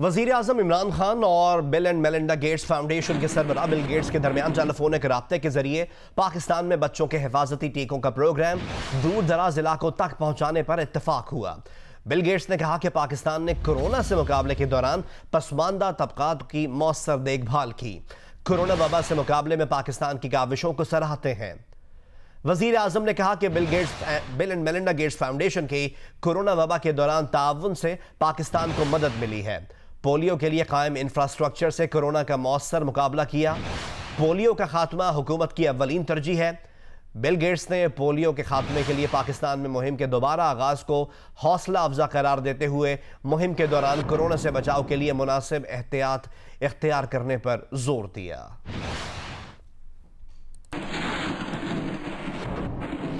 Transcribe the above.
वजीर अजम इमरान खान और Bill and Melinda Gates foundation के सरबरा बिल गेट्स के दरमियान टेलीफोनिक रबते के जरिए पाकिस्तान में बच्चों के हिफाजती टीकों का प्रोग्राम दूर दराज इलाकों तक पहुंचाने पर इतफाक हुआ बिल गेट्स ने कहा कि पाकिस्तान ने कोरोना से मुकाबले के दौरान पसमानदा तबकात की मौसर देखभाल की कोरोना वबा से मुकाबले में पाकिस्तान की काविशों को सराहते हैं वजीर अजम ने कहा कि Bill Gates Bill and Melinda Gates foundation की कोरोना वबा के दौरान ताउन से पाकिस्तान को मदद मिली है पोलियो के लिए कायम इंफ्रास्ट्रक्चर से कोरोना का मौसर मुकाबला किया पोलियो का खात्मा हुकूमत की अवलिन तरजीह है बिल गेट्स ने पोलियो के खात्मे के लिए पाकिस्तान में मुहिम के दोबारा आगाज़ को हौसला अफजा करार देते हुए मुहिम के दौरान कोरोना से बचाव के लिए मुनासिब एहतियात इख्तियार करने पर जोर दिया